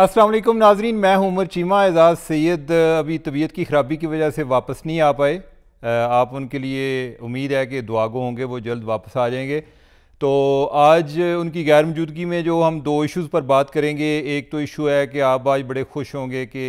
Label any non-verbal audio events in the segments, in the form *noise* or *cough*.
असलम नाजरीन मैं उमर चीमा एजाज़ सैद अभी तबीयत की ख़राबी की वजह से वापस नहीं आ पाए आप उनके लिए उम्मीद है कि दुआगो होंगे वो जल्द वापस आ जाएंगे तो आज उनकी गैर मौजूदगी में जो हम दो इश्यूज़ पर बात करेंगे एक तो इशू है कि आप आज बड़े खुश होंगे कि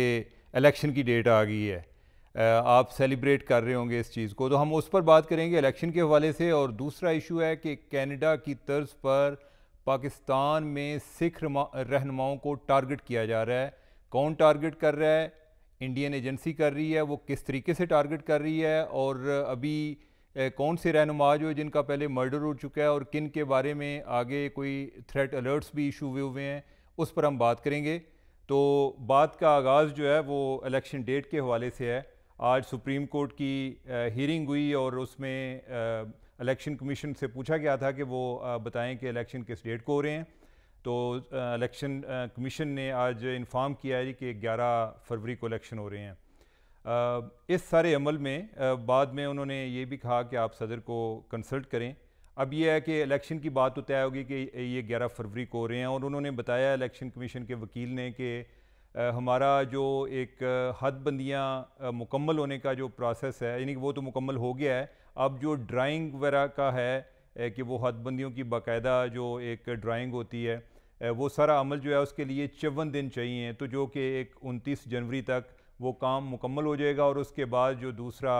इलेक्शन की डेट आ गई है आप सेलिब्रेट कर रहे होंगे इस चीज़ को तो हम उस पर बात करेंगे इलेक्शन के हवाले से और दूसरा इशू है कि कैनेडा की तर्ज पर पाकिस्तान में सिख रहनुमाओं को टारगेट किया जा रहा है कौन टारगेट कर रहा है इंडियन एजेंसी कर रही है वो किस तरीके से टारगेट कर रही है और अभी कौन से रहनुमा जो जिनका पहले मर्डर हो चुका है और किन के बारे में आगे कोई थ्रेट अलर्ट्स भी इशू हुए हुए हैं उस पर हम बात करेंगे तो बात का आगाज़ जो है वो इलेक्शन डेट के हवाले से है आज सुप्रीम कोर्ट की हियरिंग हुई और उसमें इलेक्शन कमीशन से पूछा गया था कि वो बताएं कि इलेक्शन किस डेट को हो रहे हैं तो इलेक्शन कमीशन ने आज इन्फॉर्म किया है कि 11 फरवरी को इलेक्शन हो रहे हैं इस सारे अमल में बाद में उन्होंने ये भी कहा कि आप सदर को कंसल्ट करें अब यह है कि इलेक्शन की बात तो तय होगी कि ये ग्यारह फरवरी को हो रहे हैं और उन्होंने बताया इलेक्शन कमीशन के वकील ने कि हमारा जो एक हद मुकम्मल होने का जो प्रोसेस है यानी कि वो तो मुकम्मल हो गया है अब जो ड्राइंग वगैरह का है कि वो हदबंदियों की बाकायदा जो एक ड्राइंग होती है वो सारा अमल जो है उसके लिए चौवन दिन चाहिए तो जो कि एक उनतीस जनवरी तक वो काम मुकम्मल हो जाएगा और उसके बाद जो दूसरा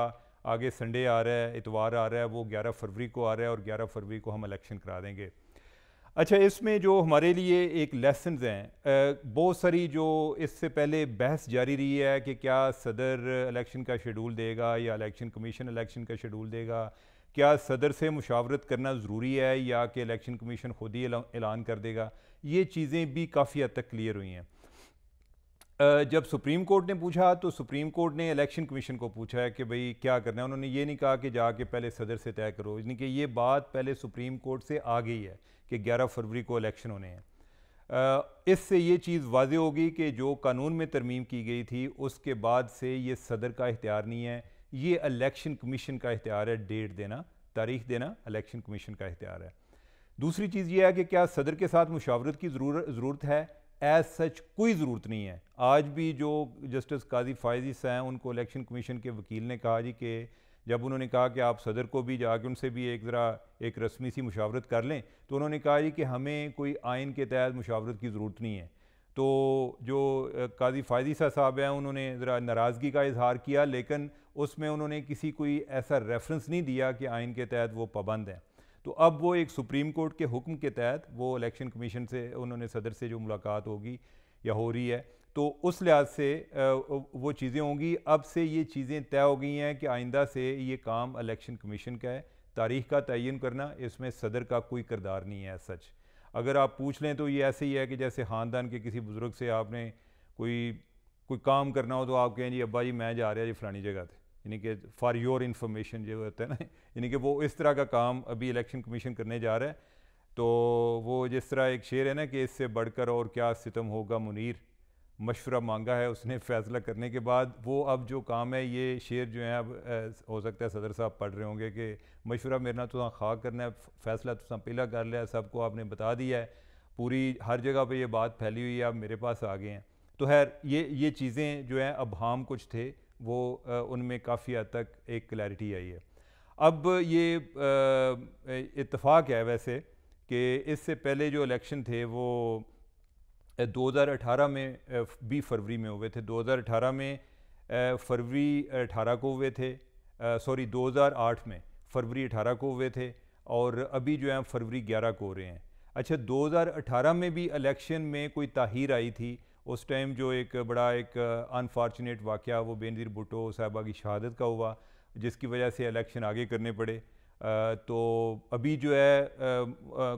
आगे संडे आ रहा है इतवार आ रहा है वो ग्यारह फरवरी को आ रहा है और ग्यारह फरवरी को हम इलेक्शन करा देंगे अच्छा इसमें जो हमारे लिए एक लेसन हैं बहुत सारी जो इससे पहले बहस जारी रही है कि क्या सदर इलेक्शन का शेड्यूल देगा या इलेक्शन कमीशन इलेक्शन का शेड्यूल देगा क्या सदर से मुशावरत करना ज़रूरी है या कि इलेक्शन कमीशन खुद ही ऐलान कर देगा ये चीज़ें भी काफ़ी हद तक क्लियर हुई हैं जब सुप्रीम कोर्ट ने पूछा तो सुप्रीम कोर्ट ने इलेक्शन कमीशन को पूछा है कि भाई क्या करना है उन्होंने ये नहीं कहा कि जाके पहले सदर से तय करो यानी कि ये बात पहले सुप्रीम कोर्ट से आ गई है कि 11 फरवरी को इलेक्शन होने हैं इससे ये चीज़ वाज होगी कि जो कानून में तरमीम की गई थी उसके बाद से ये सदर का इख्तियार नहीं है ये इलेक्शन कमीशन का इख्तियार है डेट देना तारीख देना इलेक्शन कमीशन का इख्तियार है दूसरी चीज़ यह है कि क्या सदर के साथ मुशावरत की ज़रूरत है एज सच कोई ज़रूरत नहीं है आज भी जो जस्टिस काजी फायजी हैं उनको इलेक्शन कमीशन के वकील ने कहा जी कि जब उन्होंने कहा कि आप सदर को भी जाके उनसे भी एक ज़रा एक रस्मी सी मुशावरत कर लें तो उन्होंने कहा जी कि हमें कोई आयन के तहत मुशावरत की ज़रूरत नहीं है तो जो काजी फायदी साहब हैं उन्होंने ज़रा नाराज़गी का इजहार किया लेकिन उसमें उन्होंने किसी कोई ऐसा रेफरेंस नहीं दिया कि आयन के तहत वो पाबंद हैं तो अब वो एक सुप्रीम कोर्ट के हुक्म के तहत वो इलेक्शन कमीशन से उन्होंने सदर से जो मुलाकात होगी या हो रही है तो उस लिहाज से वो चीज़ें होंगी अब से ये चीज़ें तय हो गई हैं कि आइंदा से ये काम इलेक्शन कमीशन का है तारीख का तयन करना इसमें सदर का कोई करदार नहीं है सच अगर आप पूछ लें तो ये ऐसे ही है कि जैसे ख़ानदान के किसी बुज़ुर्ग से आपने कोई कोई काम करना हो तो आप कहें जी अब्बा जी मैं जा रहा जी फ़लानी जगह थे यानी कि फ़ार योर इन्फॉर्मेशन जो होता है ना यानी कि वो इस तरह का काम अभी इलेक्शन कमीशन करने जा रहा है तो वो जिस तरह एक शेर है ना कि इससे बढ़कर और क्या सितम होगा मुनीर मशवरा मांगा है उसने फैसला करने के बाद वो अब जो काम है ये शेर जो है अब हो सकता है सदर साहब पढ़ रहे होंगे कि मशवरा मेरे ना तो खा करना है फैसला तो पीला कर लिया सबको आपने बता दिया है पूरी हर जगह पे ये बात फैली हुई है आप मेरे पास आ गए हैं तो खैर ये ये चीज़ें जो हैं अब हाम कुछ थे वो उनमें काफ़ी हद तक एक क्लैरिटी आई है अब ये इतफ़ाक़ है वैसे कि इससे पहले जो इलेक्शन थे वो 2018 में बी फरवरी में हुए थे 2018 में फरवरी 18 को हुए थे सॉरी 2008 में फरवरी 18 को हुए थे और अभी जो है फरवरी 11 को हो रहे हैं अच्छा 2018 में भी इलेक्शन में कोई ताहिर आई थी उस टाइम जो एक बड़ा एक अनफॉर्चुनेट वाक़ वो बेनज़ीर भुटो साहबा की शहादत का हुआ जिसकी वजह से इलेक्शन आगे करने पड़े तो अभी जो है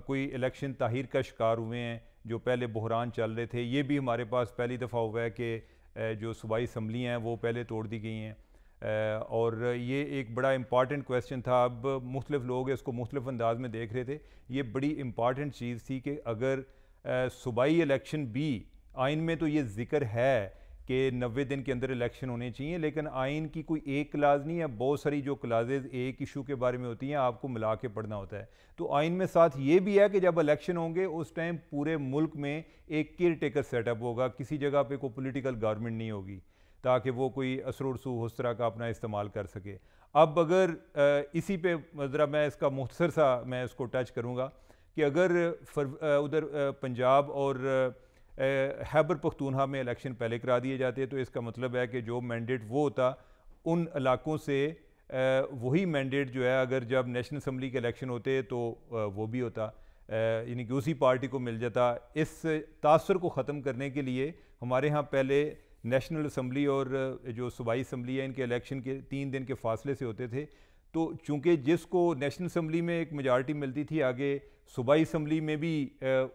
कोई इलेक्शन ताहिर का शिकार हुए हैं जो पहले बहरान चल रहे थे ये भी हमारे पास पहली दफ़ा हुआ है कि जो सूबाई इसम्बलियाँ हैं वो पहले तोड़ दी गई हैं और ये एक बड़ा इम्पॉर्टेंट क्वेश्चन था अब मुख्तलिफ लोग इसको मुख्तलिफ अंदाज में देख रहे थे ये बड़ी इम्पॉर्टेंट चीज़ थी कि अगर सूबाई इलेक्शन भी आइन में तो ये ज़िक्र है कि नबे दिन के अंदर इलेक्शन होने चाहिए लेकिन आइन की कोई एक क्लाज नहीं है बहुत सारी जो क्लाजेज एक इशू के बारे में होती हैं आपको मिला के पढ़ना होता है तो आइन में साथ ये भी है कि जब इलेक्शन होंगे उस टाइम पूरे मुल्क में एक केयर टेकर सेटअप होगा किसी जगह पर कोई पोलिटिकल गवर्नमेंट नहीं होगी ताकि वो कोई असरूरसू उस तरह का अपना इस्तेमाल कर सके अब अगर इसी पे ज़रा मैं इसका मुख्तर सा मैं इसको टच करूँगा कि अगर उधर पंजाब और हैबर पख्तूनहा में इलेक्शन पहले करा दिए जाते तो इसका मतलब है कि जो मैंडेट वो होता उन इलाकों से वही मैंडेट जो है अगर जब नेशनल असम्बली के इलेक्शन होते तो वो भी होता यानी कि उसी पार्टी को मिल जाता इस तासर को ख़त्म करने के लिए हमारे यहाँ पहले नेशनल असम्बली और जो सूबाई असम्बली है इनके इलेक्शन के तीन दिन के फासले से होते थे तो चूँकि जिसको नेशनल असम्बली में एक मेजॉरिटी मिलती थी आगे सूबाई असम्बली में भी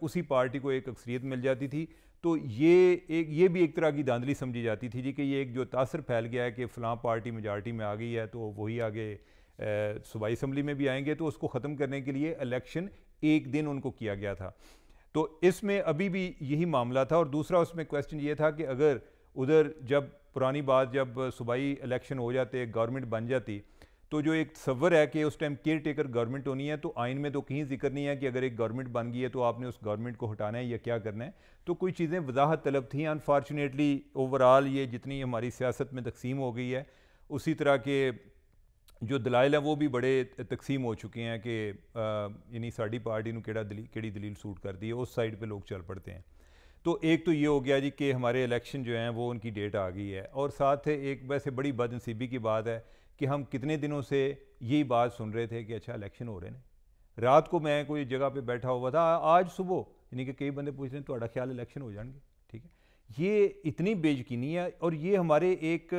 उसी पार्टी को एक अक्सरियत मिल जाती थी तो ये एक ये भी एक तरह की धांधली समझी जाती थी जी कि ये एक जो तासर फैल गया है कि फ़लाँ पार्टी मेजॉरिटी में आ गई है तो वही आगे सूबाई असम्बली में भी आएंगे तो उसको ख़त्म करने के लिए इलेक्शन एक दिन उनको किया गया था तो इसमें अभी भी यही मामला था और दूसरा उसमें क्वेश्चन ये था कि अगर उधर जब पुरानी बात जब सूबाई इलेक्शन हो जाते गवर्नमेंट बन जाती तो जो एक तस्वर है कि उस टाइम केयर टेकर गवर्नमेंट होनी है तो आइन में तो कहीं जिक्र नहीं है कि अगर एक गवर्नमेंट बन गई है तो आपने उस गवर्नमेंट को हटाना है या क्या करना है तो कोई चीज़ें वजाहत तलब थी अनफॉर्चुनेटली ओवरऑल ये जितनी हमारी सियासत में तकसीम हो गई है उसी तरह के जो दलाइल हैं वो भी बड़े तकसीम हो चुके हैं कि यानी साड़ी पार्टी ने केड़ा दली दलील सूट कर दी है उस साइड पर लोग चल पड़ते हैं तो एक तो ये हो गया जी कि हमारे इलेक्शन जो हैं वो उनकी डेट आ गई है और साथ एक वैसे बड़ी बदनसीबी की बात है कि हम कितने दिनों से यही बात सुन रहे थे कि अच्छा इलेक्शन हो रहे हैं रात को मैं कोई जगह पे बैठा हुआ था आज सुबह यानी कि कई बंदे पूछ रहे हैं तो ख्याल इलेक्शन हो जाएंगे ठीक है ये इतनी बेजकीनी है और ये हमारे एक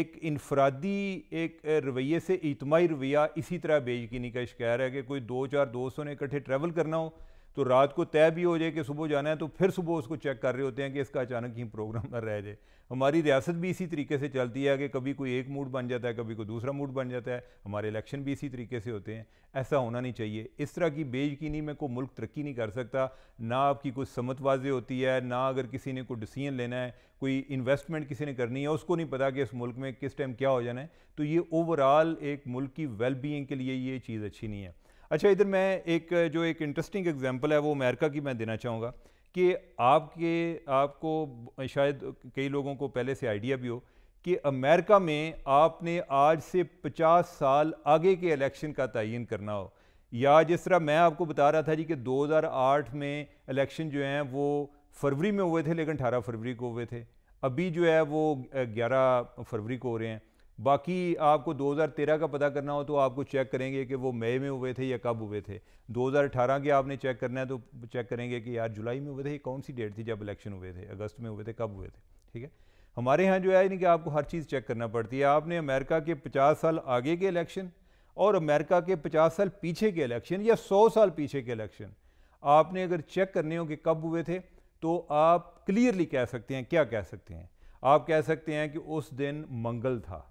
एक इनफरादी एक रवैये से इतमाही रवैया इसी तरह बेजकीनी का शिकार है कि कोई दो चार दोस्तों ने इकट्ठे ट्रैवल करना हो तो रात को तय भी हो जाए कि सुबह जाना है तो फिर सुबह उसको चेक कर रहे होते हैं कि इसका अचानक ही प्रोग्राम न *laughs* रह जाए हमारी रियासत भी इसी तरीके से चलती है कि कभी कोई एक मूड बन जाता है कभी कोई दूसरा मूड बन जाता है हमारे इलेक्शन भी इसी तरीके से होते हैं ऐसा होना नहीं चाहिए इस तरह की बेयकनी में कोई मुल्क तरक्की नहीं कर सकता ना आपकी कोई समत वाजे होती है ना अगर किसी ने कोई डिसीजन लेना है कोई इन्वेस्टमेंट किसी ने करनी है उसको नहीं पता कि इस मुल्क में किस टाइम क्या हो जाना है तो ये ओवरऑल एक मुल्क की वेल के लिए ये चीज़ अच्छी नहीं है अच्छा इधर मैं एक जो एक इंटरेस्टिंग एग्जांपल है वो अमेरिका की मैं देना चाहूँगा कि आपके आपको शायद कई लोगों को पहले से आइडिया भी हो कि अमेरिका में आपने आज से 50 साल आगे के इलेक्शन का तयन करना हो या जिस तरह मैं आपको बता रहा था जी कि 2008 में इलेक्शन जो हैं वो फरवरी में हुए थे लेकिन 18 फरवरी को हुए थे अभी जो है वो 11 फरवरी को हो रहे हैं बाकी आपको 2013 का पता करना हो तो आपको चेक करेंगे कि वो मई में हुए थे या कब हुए थे 2018 के आपने चेक करना है तो चेक करेंगे कि यार जुलाई में हुए थे कौन सी डेट थी जब इलेक्शन हुए थे अगस्त में हुए थे कब हुए थे ठीक है हमारे यहाँ जो है यानी कि आपको हर चीज़ चेक करना पड़ती है आपने अमेरिका के पचास साल आगे के इलेक्शन और अमेरिका के पचास साल पीछे के इलेक्शन या सौ साल पीछे के इलेक्शन आपने अगर चेक करने हो कि कब हुए थे तो आप क्लियरली कह सकते हैं क्या कह सकते हैं आप कह सकते हैं कि उस दिन मंगल था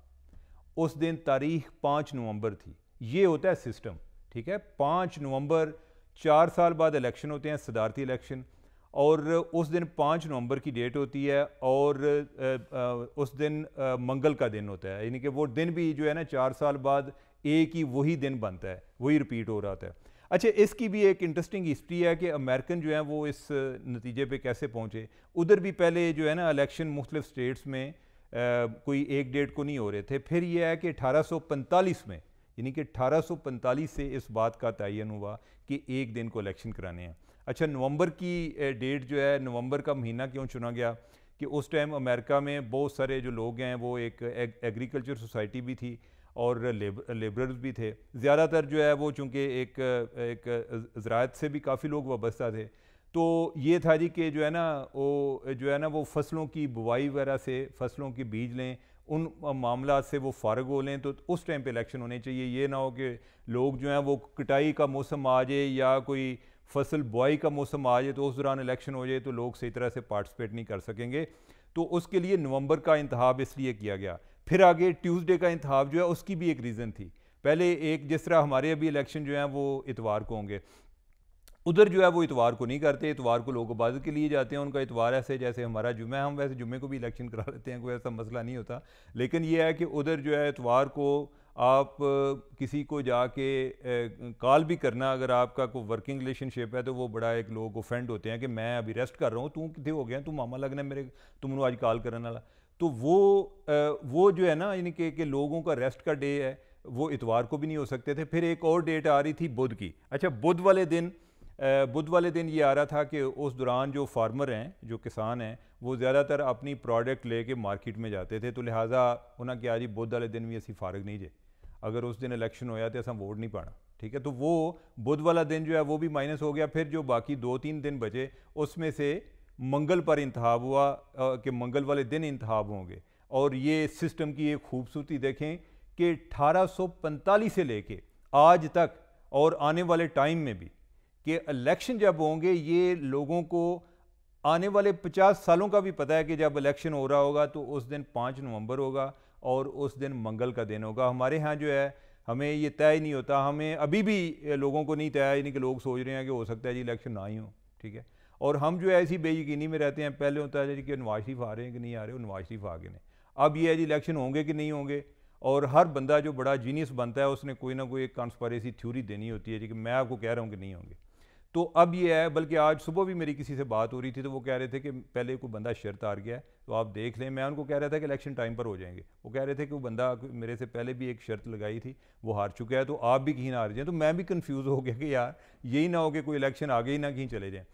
उस दिन तारीख पाँच नवंबर थी ये होता है सिस्टम ठीक है पाँच नवंबर चार साल बाद इलेक्शन होते हैं सदारती इलेक्शन और उस दिन पाँच नवंबर की डेट होती है और उस दिन मंगल का दिन होता है यानी कि वो दिन भी जो है ना चार साल बाद एक ही वही दिन बनता है वही रिपीट हो रहा था अच्छा इसकी भी एक इंटरेस्टिंग हिस्ट्री है कि अमेरिकन जो है वो इस नतीजे पे कैसे पहुँचे उधर भी पहले जो है ना इलेक्शन मुख्तलिफ स्टेट्स में कोई एक डेट को नहीं हो रहे थे फिर यह है कि 1845 में यानी कि 1845 से इस बात का तयन हुआ कि एक दिन को इलेक्शन कराने हैं अच्छा नवंबर की डेट जो है नवंबर का महीना क्यों चुना गया कि उस टाइम अमेरिका में बहुत सारे जो लोग हैं वो एक एग्रीकल्चर सोसाइटी भी थी और लेबरर्स भी थे ज़्यादातर जो है वो चूँकि एक एक ज़रात से भी काफ़ी लोग वाबस्ता थे तो ये था जी कि जो है ना वो जो है ना वो फसलों की बुवाई वगैरह से फसलों के बीज लें उन मामला से वो फारग हो लें तो उस टाइम पे इलेक्शन होने चाहिए ये ना हो कि लोग जो हैं वो कटाई का मौसम आ जाए या कोई फसल बुआई का मौसम आ जाए तो उस दौरान इलेक्शन हो जाए तो लोग सही तरह से पार्टिसिपेट नहीं कर सकेंगे तो उसके लिए नवंबर का इंतहाब इसलिए किया गया फिर आगे ट्यूसडे का इंतहाब जो है उसकी भी एक रीज़न थी पहले एक जिस तरह हमारे अभी इलेक्शन जो हैं वो इतवार को होंगे उधर जो है वो इतवार को नहीं करते इतवार को लोग इबादत के लिए जाते हैं उनका इतवार ऐसे जैसे हमारा जुम्मे हम वैसे जुमे को भी इलेक्शन करा लेते हैं कोई ऐसा मसला नहीं होता लेकिन ये है कि उधर जो है इतवार को आप किसी को जाके कॉल भी करना अगर आपका कोई वर्किंग रिलेशनशिप है तो वो बड़ा एक लोग ऑफेंड होते हैं कि मैं अभी रेस्ट कर रहा हूँ तू कितने हो गया तू मामा लगना मेरे तुम आज कॉल करने वाला तो वो वो जो है ना यानी कि लोगों का रेस्ट का डे है वो इतवार को भी नहीं हो सकते थे फिर एक और डेट आ रही थी बुध की अच्छा बुध वाले दिन बुध वाले दिन ये आ रहा था कि उस दौरान जो फार्मर हैं जो किसान हैं वो ज़्यादातर अपनी प्रोडक्ट ले के मार्केट में जाते थे तो लिहाजा उन्हें क्या जी बुध वाले दिन भी असी फारग नहीं जे अगर उस दिन इलेक्शन होया तो असं वोट नहीं पाना ठीक है तो वो बुध वाला दिन जो है वो भी माइनस हो गया फिर जो बाकी दो तीन दिन बचे उसमें से मंगल पर इंतहाब हुआ कि मंगल वाले दिन इंतहाब होंगे और ये सिस्टम की एक खूबसूरती देखें कि 1845 से लेके आज तक और आने वाले टाइम में भी कि इलेक्शन जब होंगे ये लोगों को आने वाले पचास सालों का भी पता है कि जब इलेक्शन हो रहा होगा तो उस दिन पाँच नवंबर होगा और उस दिन मंगल का दिन होगा हमारे यहाँ जो है हमें ये तय नहीं होता हमें अभी भी लोगों को नहीं तय यानी कि लोग सोच रहे हैं कि हो सकता है जी इलेक्शन ना ही हो ठीक है और हम जो है ऐसी बेयकीनी में रहते हैं पहले होता है जी कि नवाज शरीफ आ रहे हैं कि नहीं आ रहे हो नवाज शरीफ आ गए अब ये है जी इलेक्शन होंगे कि नहीं होंगे और हर बंदा जो बड़ा जीनियस बनता है उसने कोई ना कोई एक कॉन्स्पायरेसी थ्योरी देनी होती है जी कि मैं आपको कह रहा हूँ कि नहीं होंगे तो अब ये है बल्कि आज सुबह भी मेरी किसी से बात हो रही थी तो वो कह रहे थे कि पहले कोई बंदा शर्त हार गया है तो आप देख लें मैं उनको कह रहा था कि इलेक्शन टाइम पर हो जाएंगे वो कह रहे थे कि वो बंदा मेरे से पहले भी एक शर्त लगाई थी वो हार चुका है तो आप भी कहीं ना हार जाएँ तो मैं भी कन्फ्यूज़ हो गया कि यार यही ना हो कि कोई इलेक्शन आगे ही ना कहीं चले जाएँ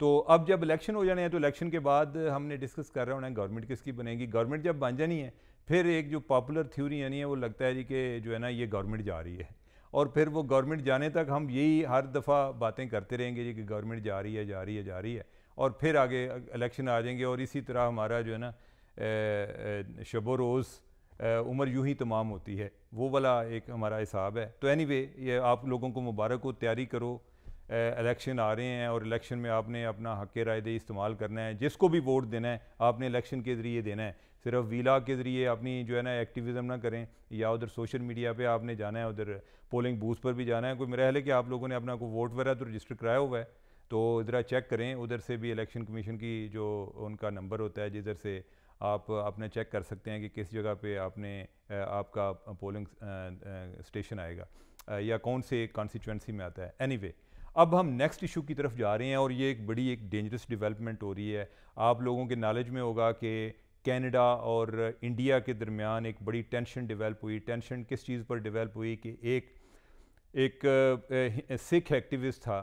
तो अब जब इलेक्शन हो जाने हैं तो इलेक्शन के बाद हमने डिस्कस कर रहे होना है गवर्नमेंट किसकी बनेगी गवर्नमेंट जब बन जानी है फिर एक जो पॉपुलर थ्योरी यानी है वो लगता है जी कि जो है ना ये गवर्नमेंट जा रही है और फिर वो गवर्नमेंट जाने तक हम यही हर दफ़ा बातें करते रहेंगे जी कि गवर्नमेंट जा रही है जा रही है जा रही है और फिर आगे इलेक्शन आ जाएंगे और इसी तरह हमारा जो है ना शब रोज़ उम्र यूं ही तमाम होती है वो वाला एक हमारा हिसाब है तो एनी वे ये आप लोगों को मुबारक हो तैयारी करो इलेक्शन आ रहे हैं और इलेक्शन में आपने अपना हक राय दे इस्तेमाल करना है जिसको भी वोट देना है आपने इलेक्शन के ज़रिए देना है सिर्फ वीला के ज़रिए अपनी जो है ना एक्टिविज़म ना करें या उधर सोशल मीडिया पे आपने जाना है उधर पोलिंग बूथ पर भी जाना है कोई मेरा है कि आप लोगों ने अपना को वोट वगैरह तो रजिस्टर कराया हुआ है तो इधर चेक करें उधर से भी इलेक्शन कमीशन की जो उनका नंबर होता है जिधर से आप अपने चेक कर सकते हैं कि किस जगह पर आपने आपका पोलिंग स्टेशन आएगा या कौन से कॉन्स्टिट्यूंसी में आता है एनी anyway, अब हम नेक्स्ट इशू की तरफ जा रहे हैं और ये एक बड़ी एक डेंजरस डेवलपमेंट हो रही है आप लोगों के नॉलेज में होगा कि कैनेडा और इंडिया के दरमियान एक बड़ी टेंशन डेवलप हुई टेंशन किस चीज़ पर डेवलप हुई कि एक एक सिख एक्टिविस्ट था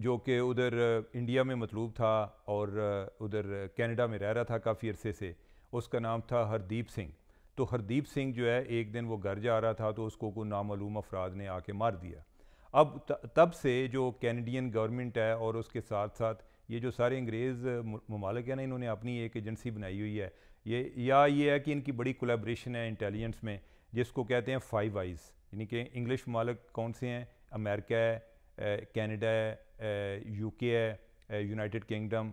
जो कि उधर इंडिया में मतलूब था और उधर कनाडा में रह रहा था काफ़ी अरसे से उसका नाम था हरदीप सिंह तो हरदीप सिंह जो है एक दिन वो घर जा रहा था तो उसको को नामूम अफराद ने आके मार दिया अब तब से जो कैनेडियन गवर्नमेंट है और उसके साथ साथ ये जो सारे अंग्रेज़ ममालिक हैं ना इन्होंने अपनी एक एजेंसी बनाई हुई है ये या ये है कि इनकी बड़ी कोलेब्रेशन है इंटेलिजेंस में जिसको कहते हैं फाइव आइज़ यानी कि इंग्लिश ममालिक कौन से हैं अमेरिका है कैनेडा है यूके है यूनाइटेड किंगडम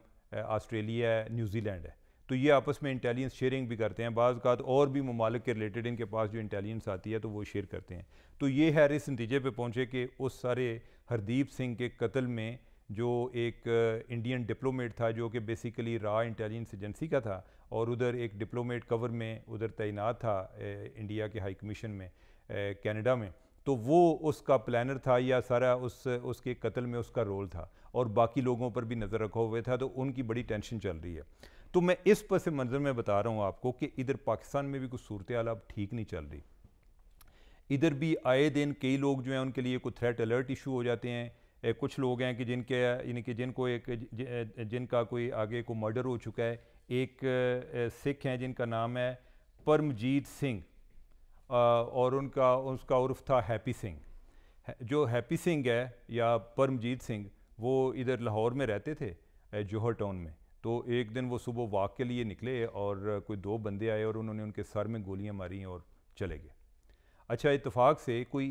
ऑस्ट्रेलिया है न्यूजीलैंड है तो ये आपस में इंटेलिजेंस शेयरिंग भी करते हैं बाज़ का और भी ममालिक के रिलेटेड इनके पास जो इंटेलिजेंस आती है तो वो शेयर करते हैं तो ये है इस नतीजे पर पहुँचे कि उस सारे हरदीप सिंह के कत्ल में जो एक इंडियन डिप्लोमेट था जो कि बेसिकली रॉ इंटेलिजेंस एजेंसी का था और उधर एक डिप्लोमेट कवर में उधर तैनात था इंडिया के हाई कमीशन में कनाडा में तो वो उसका प्लानर था या सारा उस उसके कत्ल में उसका रोल था और बाकी लोगों पर भी नज़र रखा हुआ था तो उनकी बड़ी टेंशन चल रही है तो मैं इस से मंज़र में बता रहा हूँ आपको कि इधर पाकिस्तान में भी कुछ सूरत अब ठीक नहीं चल रही इधर भी आए दिन कई लोग जो हैं उनके लिए कोई थ्रेट अलर्ट इशू हो जाते हैं कुछ लोग हैं कि जिनके यानी कि जिनको एक जिनका कोई आगे को मर्डर हो चुका है एक सिख हैं जिनका नाम है परमजीत सिंह और उनका उसका उर्फ था हैप्पी सिंह जो हैप्पी सिंह है या परमजीत सिंह वो इधर लाहौर में रहते थे जौहर टाउन में तो एक दिन वो सुबह वाक के लिए निकले और कोई दो बंदे आए और उन्होंने उनके सर में गोलियां मारी और चले गए अच्छा इतफाक़ से कोई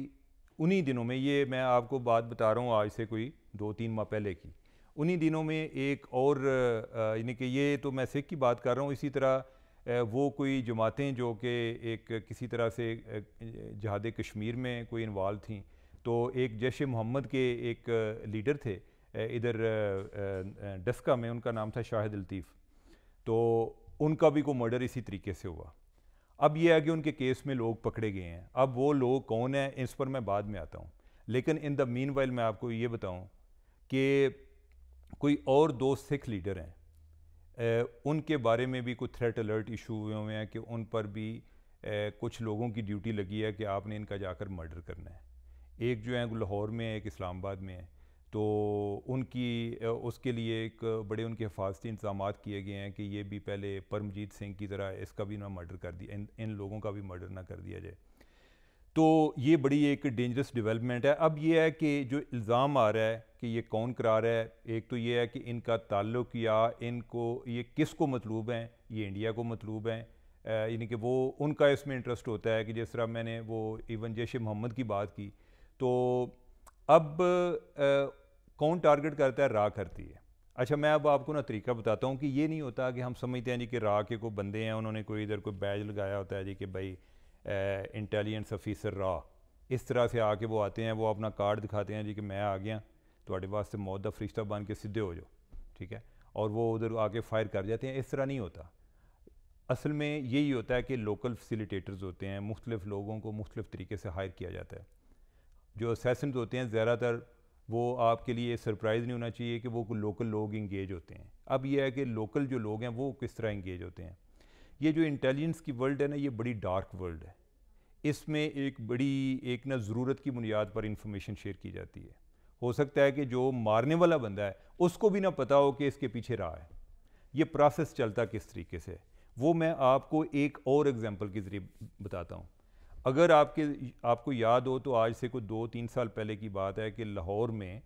उन्हीं दिनों में ये मैं आपको बात बता रहा हूँ आज से कोई दो तीन माह पहले की उन्हीं दिनों में एक और यानी कि ये तो मैं सिख की बात कर रहा हूँ इसी तरह वो कोई जमातें जो कि एक किसी तरह से जहाद कश्मीर में कोई इन्वाल्व थी तो एक जैश मोहम्मद के एक लीडर थे इधर डस्का में उनका नाम था शाहिद लतीफ़ तो उनका भी को मर्डर इसी तरीके से हुआ अब यह है कि उनके केस में लोग पकड़े गए हैं अब वो लोग कौन हैं इस पर मैं बाद में आता हूँ लेकिन इन द मीन वाइल मैं आपको ये बताऊँ कि कोई और दो सिख लीडर हैं ए, उनके बारे में भी कुछ थ्रेट अलर्ट इशू हुए हुए हैं कि उन पर भी ए, कुछ लोगों की ड्यूटी लगी है कि आपने इनका जाकर मर्डर करना है एक जो है लाहौर में है एक इस्लामाबाद में है तो उनकी उसके लिए एक बड़े उनके हिफाजती इंतजाम किए गए हैं कि ये भी पहले परमजीत सिंह की तरह इसका भी ना मर्डर कर दिया इन इन लोगों का भी मर्डर ना कर दिया जाए तो ये बड़ी एक डेंजरस डेवलपमेंट है अब ये है कि जो इल्ज़ाम आ रहा है कि ये कौन करा रहा है एक तो ये है कि इनका ताल्लुक या इनको ये किस को मतलूब हैं ये इंडिया को मतलूब हैं यानी कि वो उनका इसमें इंटरेस्ट होता है कि जिस तरह मैंने वो इवन जैश मोहम्मद की बात की तो अब आ, कौन टारगेट करता है रा करती है अच्छा मैं अब आपको ना तरीका बताता हूँ कि ये नहीं होता कि हम समझते हैं जी कि रा के को बंदे हैं उन्होंने कोई इधर कोई बैज लगाया होता है जी कि भाई इंटेलिजेंस ऑफिसर रा इस तरह से आके वो आते हैं वो अपना कार्ड दिखाते हैं जी कि मैं आ गया थोड़े वास्ते मौत का फरिश्ता बन के सीधे हो जाओ ठीक है और वो उधर आके फायर कर जाते हैं इस तरह नहीं होता असल में यही होता है कि लोकल फैसिलिटेटर्स होते हैं मुख्तलिफ लोगों को मुख्तलिफ तरीके से हायर किया जाता है जो असेसन होते हैं ज़्यादातर वो आपके लिए सरप्राइज़ नहीं होना चाहिए कि वो लोकल लोग इंगेज होते हैं अब यह है कि लोकल जो लोग हैं वो किस तरह इंगेज होते हैं ये जो इंटेलिजेंस की वर्ल्ड है ना ये बड़ी डार्क वर्ल्ड है इसमें एक बड़ी एक ना ज़रूरत की बुनियाद पर इंफॉर्मेशन शेयर की जाती है हो सकता है कि जो मारने वाला बंदा है उसको भी ना पता हो कि इसके पीछे रहा है ये प्रोसेस चलता किस तरीके से वो मैं आपको एक और एग्ज़ाम्पल के ज़रिए बताता हूँ अगर आपके आपको याद हो तो आज से कुछ दो तीन साल पहले की बात है कि लाहौर में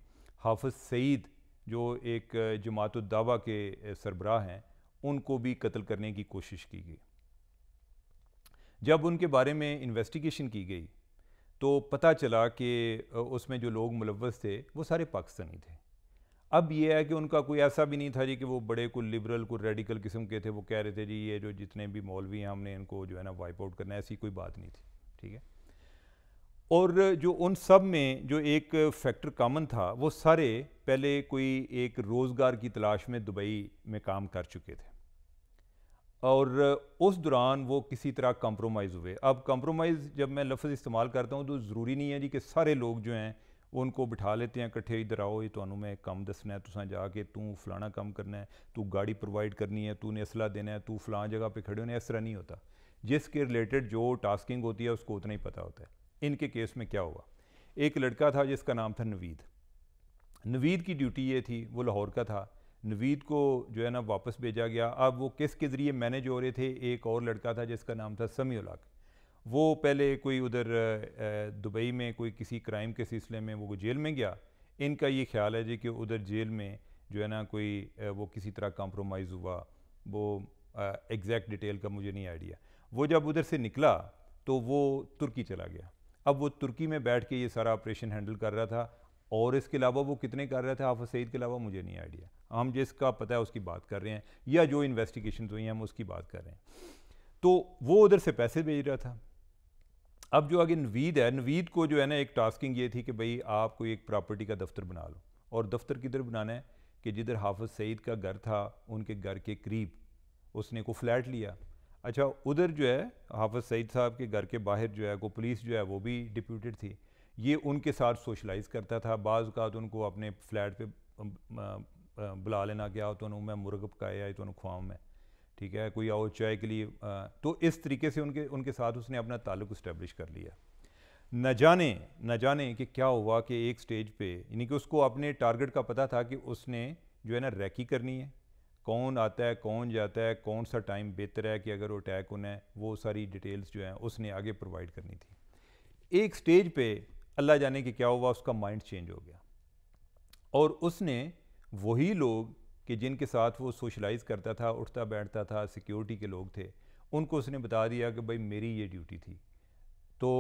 हाफज सईद जो एक जमात दावा के सरबराह हैं उनको भी कत्ल करने की कोशिश की गई जब उनके बारे में इन्वेस्टिगेशन की गई तो पता चला कि उसमें जो लोग मुलवस थे वो सारे पाकिस्तानी थे अब ये है कि उनका कोई ऐसा भी नहीं था जी कि वो बड़े को लिबरल को रेडिकल किस्म के थे वो कह रहे थे जी ये जो जितने भी मौलवी हैं हमने इनको जो है ना वाइप आउट करना ऐसी कोई बात नहीं थी ठीक है और जो उन सब में जो एक फैक्टर कॉमन था वो सारे पहले कोई एक रोज़गार की तलाश में दुबई में काम कर चुके थे और उस दौरान वो किसी तरह कंप्रोमाइज़ हुए अब कंप्रोमाइज़ जब मैं लफ्ज़ इस्तेमाल करता हूँ तो ज़रूरी नहीं है जी कि सारे लोग जो हैं उनको बिठा लेते हैं इकट्ठे इधर आओ ये तो मैं कम दसना है तुसा जाके तू फलाना काम करना है तू गाड़ी प्रोवाइड करनी है तूने असला देना है तू फलां जगह पर खड़े होने इस तरह नहीं होता जिसके रिलेटेड जो टास्किंग होती है उसको उतना ही पता होता है इनके केस में क्या हुआ एक लड़का था जिसका नाम था नवीद नवीद की ड्यूटी ये थी वो लाहौर का था नवीद को जो है ना वापस भेजा गया अब वो किस के ज़रिए मैनेज हो रहे थे एक और लड़का था जिसका नाम था समी उलाक वो पहले कोई उधर दुबई में कोई किसी क्राइम के सिलसिले में वो जेल में गया इनका ये ख्याल है जी कि उधर जेल में जो है ना कोई वो किसी तरह कॉम्प्रोमाइज़ हुआ वो एग्जैक्ट डिटेल का मुझे नहीं आइडिया वो जब उधर से निकला तो वो तुर्की चला गया अब वो तुर्की में बैठ के ये सारा ऑपरेशन हैंडल कर रहा था और इसके अलावा वो कितने कर रहे थे हाफ सईद के अलावा मुझे नहीं आइडिया हम जिसका पता है उसकी बात कर रहे हैं या जो इन्वेस्टिगेशन हुई हैं हम उसकी बात कर रहे हैं तो वो उधर से पैसे भेज रहा था अब जो आगे नवीद है नवीद को जो है ना एक टास्किंग ये थी कि भाई आप कोई एक प्रॉपर्टी का दफ्तर बना लो और दफ्तर किधर बनाना है कि जिधर हाफज सईद का घर था उनके घर के करीब उसने को फ्लैट लिया अच्छा उधर जो है हाफज सईद साहब के घर के बाहर जो है वो पुलिस जो है वो भी डिप्यूटेड थी ये उनके साथ सोशलाइज़ करता था बाज़ तो उनको अपने फ्लैट पे बुला लेना कि आओ तो मैं मुर्ग पकाया तो उन्होंने मैं तो ठीक है कोई आओ चाय के लिए आ, तो इस तरीके से उनके उनके साथ उसने अपना ताल्लुक इस्टेब्लिश कर लिया न जाने न जाने कि क्या हुआ कि एक स्टेज पे यानी कि उसको अपने टारगेट का पता था कि उसने जो है ना रैकी करनी है कौन आता है कौन जाता है कौन सा टाइम बेहतर है कि अगर वो अटैक होना है वो सारी डिटेल्स जो हैं उसने आगे प्रोवाइड करनी थी एक स्टेज पे अल्लाह जाने कि क्या हुआ उसका माइंड चेंज हो गया और उसने वही लोग कि जिनके साथ वो सोशलाइज़ करता था उठता बैठता था सिक्योरिटी के लोग थे उनको उसने बता दिया कि भाई मेरी ये ड्यूटी थी तो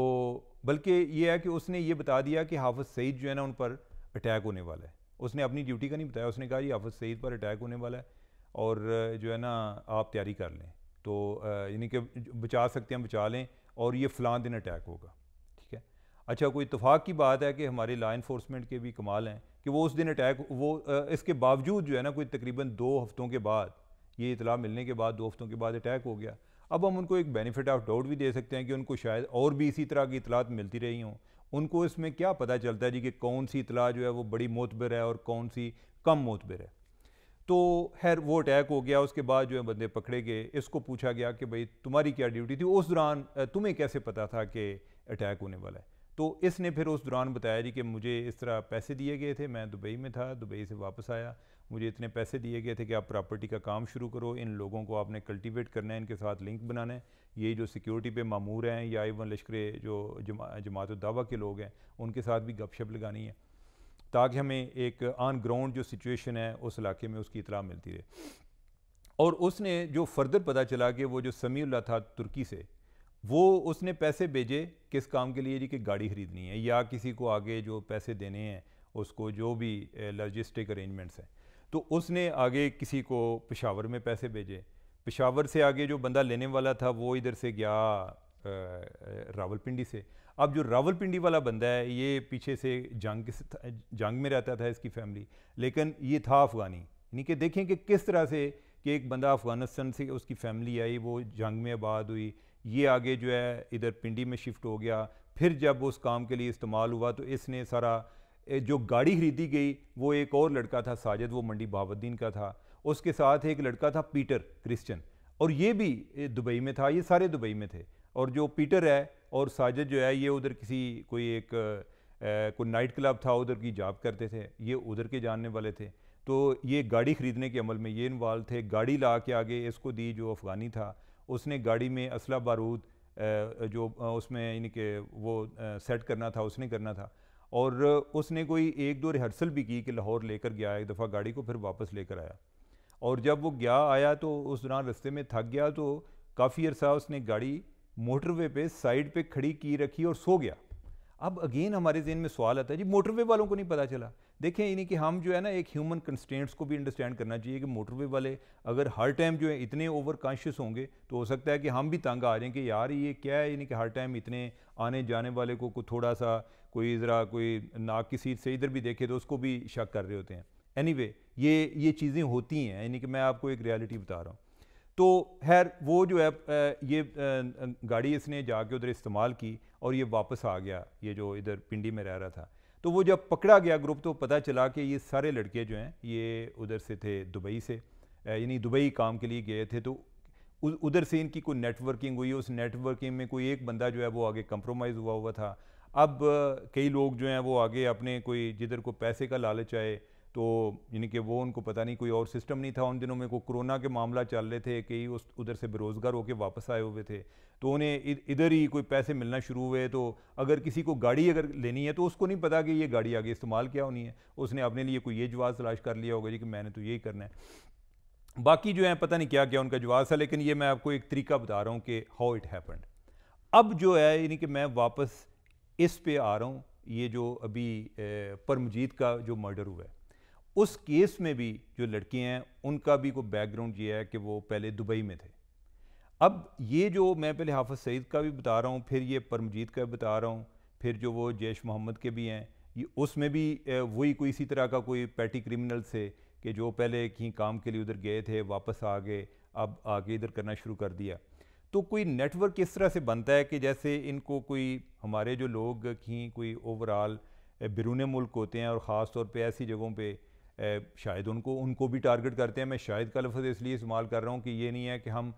बल्कि ये है कि उसने ये बता दिया कि हाफज सईद जो है ना उन पर अटैक होने वाला है उसने अपनी ड्यूटी का नहीं बताया उसने कहा जी हाफज सईद पर अटैक होने वाला है और जो है ना आप तैयारी कर लें तो यानी कि बचा सकते हैं बचा लें और ये फ़लाँ दिन अटैक होगा ठीक है अच्छा कोई इतफाक़ की बात है कि हमारे ला इन्फोर्समेंट के भी कमाल हैं कि वो उस दिन अटैक वो इसके बावजूद जो है ना कोई तकरीबन दो हफ़्तों के बाद ये इतला मिलने के बाद दो हफ़्तों के बाद अटैक हो गया अब हम उनको एक बेनिफिट ऑफ डाउट भी दे सकते हैं कि उनको शायद और भी इसी तरह की इतलात मिलती रही हों उनको इसमें क्या पता चलता है जी कि कौन सी इतला जो है वो बड़ी मोतबर है और कौन सी कम मोतबर है तो खैर वो अटैक हो गया उसके बाद जो है बंदे पकड़े गए इसको पूछा गया कि भाई तुम्हारी क्या ड्यूटी थी उस दौरान तुम्हें कैसे पता था कि अटैक होने वाला है तो इसने फिर उस दौरान बताया जी कि मुझे इस तरह पैसे दिए गए थे मैं दुबई में था दुबई से वापस आया मुझे इतने पैसे दिए गए थे कि आप प्रॉपर्टी का काम शुरू करो इन लोगों को आपने कल्टीवेट करना है इनके साथ लिंक बनाना है ये जो सिक्योरिटी पे मामूर हैं या इवन लश्कर जो जमा जमात दावा के लोग हैं उनके साथ भी गपशप लगानी है ताकि हमें एक ऑन ग्राउंड जो सिचुएशन है उस इलाके में उसकी इतला मिलती रहे और उसने जो फर्दर पता चला कि वो जो समीउल्ला था तुर्की से वो उसने पैसे भेजे किस काम के लिए जी कि गाड़ी ख़रीदनी है या किसी को आगे जो पैसे देने हैं उसको जो भी लॉजिस्टिक अरेंजमेंट्स हैं तो उसने आगे किसी को पेशावर में पैसे भेजे पेशावर से आगे जो बंदा लेने वाला था वो इधर से गया रावलपिंडी से अब जो रावलपिंडी वाला बंदा है ये पीछे से जंग जंग में रहता था इसकी फैमिली लेकिन ये था अफ़गानी यानी कि देखें कि किस तरह से कि एक बंदा अफ़गानिस्तान से उसकी फैमिली आई वो जंग में आबाद हुई ये आगे जो है इधर पिंडी में शिफ्ट हो गया फिर जब उस काम के लिए इस्तेमाल हुआ तो इसने सारा जो गाड़ी खरीदी गई वो एक और लड़का था साजिद वो मंडी बहावुद्दीन का था उसके साथ एक लड़का था पीटर क्रिश्चन और ये भी दुबई में था ये सारे दुबई में थे और जो पीटर है और साजिद जो है ये उधर किसी कोई एक कोई नाइट क्लब था उधर की जॉब करते थे ये उधर के जानने वाले थे तो ये गाड़ी ख़रीदने के अमल में ये इन्वाल्व थे गाड़ी ला के आगे इसको दी जो अफ़गानी था उसने गाड़ी में असला बारूद जो उसमें यानी कि वो सेट करना था उसने करना था और उसने कोई एक दो रिहर्सल भी की कि लाहौर लेकर गया एक दफ़ा गाड़ी को फिर वापस लेकर आया और जब वो गया आया तो उस दौरान रस्ते में थक गया तो काफ़ी अरसा उसने गाड़ी मोटरवे पे साइड पे खड़ी की रखी और सो गया अब अगेन हमारे जेन में सवाल आता है जी मोटरवे वालों को नहीं पता चला देखें यानी कि हम जो है ना एक ह्यूमन कंस्टेंट्स को भी अंडरस्टैंड करना चाहिए कि मोटरवे वाले अगर हर टाइम जो है इतने ओवर कॉन्शियस होंगे तो हो सकता है कि हम भी तंग आ जाएं कि यार ये क्या है यानी कि हर टाइम इतने आने जाने वाले को, को थोड़ा सा कोई ज़रा कोई नाक की सीट से इधर भी देखे तो उसको भी शक कर रहे होते हैं एनी anyway, ये ये चीज़ें होती हैं यानी कि मैं आपको एक रियलिटी बता रहा हूँ तो खैर वो जो है ये गाड़ी इसने जाके उधर इस्तेमाल की और ये वापस आ गया ये जो इधर पिंडी में रह रहा था तो वो जब पकड़ा गया ग्रुप तो पता चला कि ये सारे लड़के जो हैं ये उधर से थे दुबई से यानी दुबई काम के लिए गए थे तो उधर से इनकी कोई नेटवर्किंग हुई उस नेटवर्किंग में कोई एक बंदा जो है वो आगे कंप्रोमाइज़ हुआ हुआ था अब कई लोग जो हैं वो आगे अपने कोई जिधर को पैसे का लालच आए तो यानी कि वो उनको पता नहीं कोई और सिस्टम नहीं था उन दिनों में को कोरोना के मामला चल रहे थे कई उस उधर से बेरोज़गार होकर वापस आए हुए थे तो उन्हें इधर ही कोई पैसे मिलना शुरू हुए तो अगर किसी को गाड़ी अगर लेनी है तो उसको नहीं पता कि ये गाड़ी आगे इस्तेमाल क्या होनी है उसने अपने लिए कोई ये जवाब तलाश कर लिया होगा जी कि मैंने तो यही करना है बाकी जो है पता नहीं क्या क्या उनका जवाब था लेकिन ये मैं आपको एक तरीका बता रहा हूँ कि हाउ इट हैपन्ड अब जो है यानी कि मैं वापस इस पे आ रहा हूँ ये जो अभी परमजीत का जो मर्डर हुआ है उस केस में भी जो लड़कियां हैं उनका भी कोई बैकग्राउंड ये है कि वो पहले दुबई में थे अब ये जो मैं पहले हाफज सईद का भी बता रहा हूँ फिर ये परमजीत का भी बता रहा हूँ फिर जो वो जैश मोहम्मद के भी हैं ये उसमें भी वही कोई इसी तरह का कोई पैटी क्रिमिनल से कि जो पहले कहीं काम के लिए उधर गए थे वापस आ गए अब आगे इधर करना शुरू कर दिया तो कोई नेटवर्क इस तरह से बनता है कि जैसे इनको कोई हमारे जो लोग कहीं कोई ओवरऑल बैरून मुल्क होते हैं और ख़ास तौर पर ऐसी जगहों पर शायद उनको उनको भी टारगेट करते हैं मैं शायद का लफ्ज़ इसलिए इस्तेमाल कर रहा हूँ कि ये नहीं है कि हम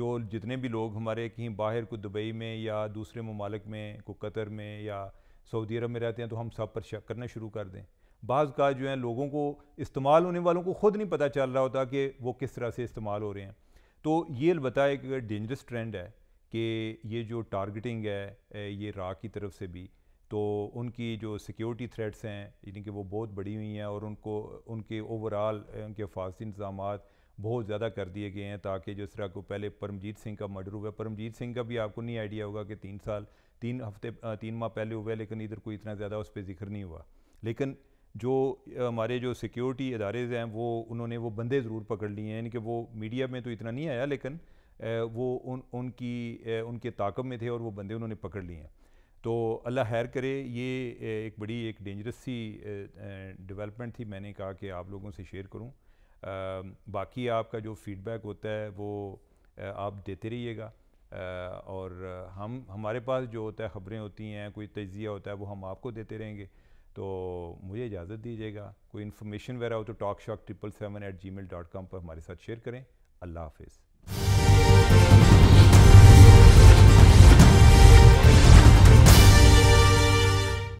जो जितने भी लोग हमारे कहीं बाहर को दुबई में या दूसरे ममालक में को कतर में या सऊदी अरब में रहते हैं तो हम सब पर शक करना शुरू कर दें बाज़ का जो है लोगों को इस्तेमाल होने वालों को ख़ुद नहीं पता चल रहा होता कि वो किस तरह से इस्तेमाल हो रहे हैं तो ये अलबत्ता एक डेंजरस ट्रेंड है कि ये जो टारगेटिंग है ये रा की तरफ से भी तो उनकी जो सिक्योरिटी थ्रेट्स हैं यानी कि वो बहुत बढ़ी हुई हैं और उनको उनके ओवरऑल उनके हिफाजती इंतजाम बहुत ज़्यादा कर दिए गए हैं ताकि जिस तरह को पहले परमजीत सिंह का मर्डर हुआ परमजीत सिंह का भी आपको नहीं आइडिया होगा कि तीन साल तीन हफ्ते तीन माह पहले हुआ लेकिन इधर कोई इतना ज़्यादा उस पर जिक्र नहीं हुआ लेकिन जो हमारे जो सिक्योरिटी अदारे हैं वो उन्होंने वो बंदे ज़रूर पकड़ लिए हैं यानी कि वो मीडिया में तो इतना नहीं आया लेकिन वो उन उनकी उनके ताकब में थे और वो बंदे उन्होंने पकड़ लिए हैं तो अल्लाह हैर करे ये एक बड़ी एक डेंजरस सी डेवलपमेंट थी मैंने कहा कि आप लोगों से शेयर करूँ बाकी आपका जो फीडबैक होता है वो आप देते रहिएगा और हम हमारे पास जो होता है ख़बरें होती हैं कोई तजिया होता है वो हम आपको देते रहेंगे तो मुझे इजाज़त दीजिएगा कोई इन्फॉर्मेशन वगैरह हो तो talk shock triple seven eight gmail dot com पर हमारे साथ शेयर करें अल्लाह हाफिज़